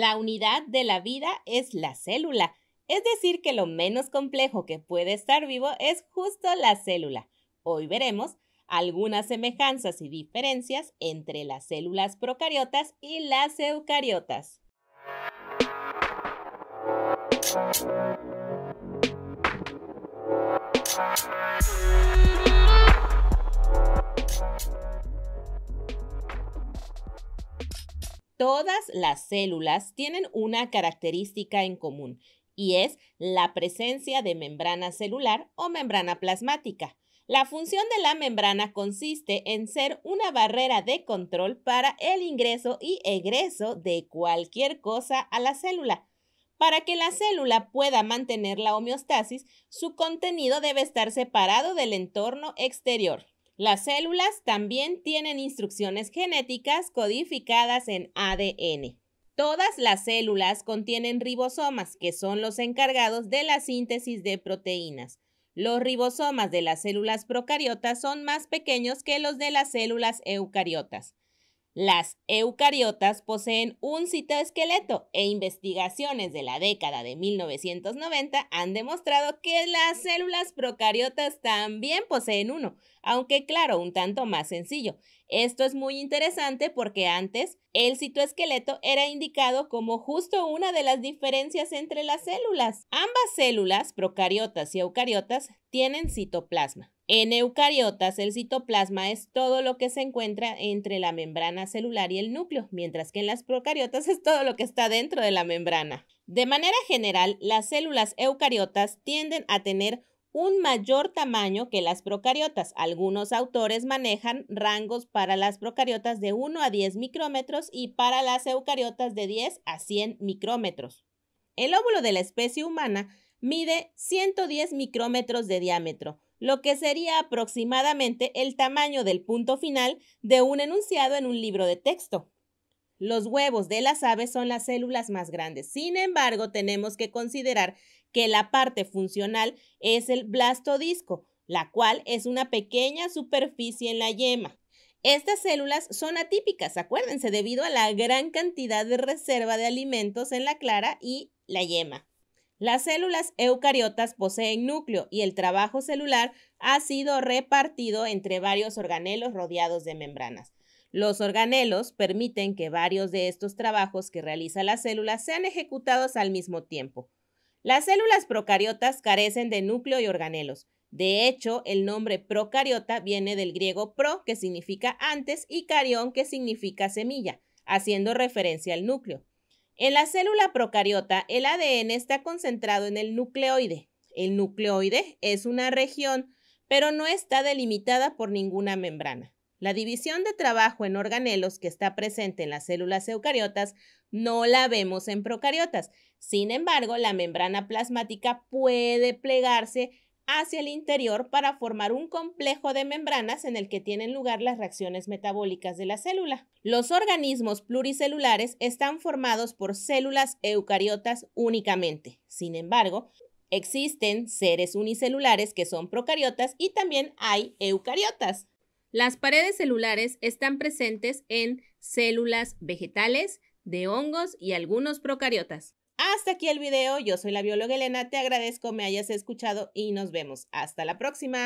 La unidad de la vida es la célula, es decir, que lo menos complejo que puede estar vivo es justo la célula. Hoy veremos algunas semejanzas y diferencias entre las células procariotas y las eucariotas. Todas las células tienen una característica en común y es la presencia de membrana celular o membrana plasmática. La función de la membrana consiste en ser una barrera de control para el ingreso y egreso de cualquier cosa a la célula. Para que la célula pueda mantener la homeostasis, su contenido debe estar separado del entorno exterior. Las células también tienen instrucciones genéticas codificadas en ADN. Todas las células contienen ribosomas, que son los encargados de la síntesis de proteínas. Los ribosomas de las células procariotas son más pequeños que los de las células eucariotas. Las eucariotas poseen un citoesqueleto e investigaciones de la década de 1990 han demostrado que las células procariotas también poseen uno, aunque claro, un tanto más sencillo. Esto es muy interesante porque antes el citoesqueleto era indicado como justo una de las diferencias entre las células. Ambas células, procariotas y eucariotas, tienen citoplasma. En eucariotas, el citoplasma es todo lo que se encuentra entre la membrana celular y el núcleo, mientras que en las procariotas es todo lo que está dentro de la membrana. De manera general, las células eucariotas tienden a tener un mayor tamaño que las procariotas. Algunos autores manejan rangos para las procariotas de 1 a 10 micrómetros y para las eucariotas de 10 a 100 micrómetros. El óvulo de la especie humana mide 110 micrómetros de diámetro, lo que sería aproximadamente el tamaño del punto final de un enunciado en un libro de texto. Los huevos de las aves son las células más grandes. Sin embargo, tenemos que considerar que la parte funcional es el blastodisco, la cual es una pequeña superficie en la yema. Estas células son atípicas, acuérdense, debido a la gran cantidad de reserva de alimentos en la clara y la yema. Las células eucariotas poseen núcleo y el trabajo celular ha sido repartido entre varios organelos rodeados de membranas. Los organelos permiten que varios de estos trabajos que realiza la célula sean ejecutados al mismo tiempo. Las células procariotas carecen de núcleo y organelos. De hecho, el nombre procariota viene del griego pro, que significa antes, y carión, que significa semilla, haciendo referencia al núcleo. En la célula procariota, el ADN está concentrado en el nucleoide. El nucleoide es una región, pero no está delimitada por ninguna membrana. La división de trabajo en organelos que está presente en las células eucariotas no la vemos en procariotas. Sin embargo, la membrana plasmática puede plegarse hacia el interior para formar un complejo de membranas en el que tienen lugar las reacciones metabólicas de la célula. Los organismos pluricelulares están formados por células eucariotas únicamente. Sin embargo, existen seres unicelulares que son procariotas y también hay eucariotas. Las paredes celulares están presentes en células vegetales, de hongos y algunos procariotas. Hasta aquí el video, yo soy la bióloga Elena, te agradezco me hayas escuchado y nos vemos. Hasta la próxima.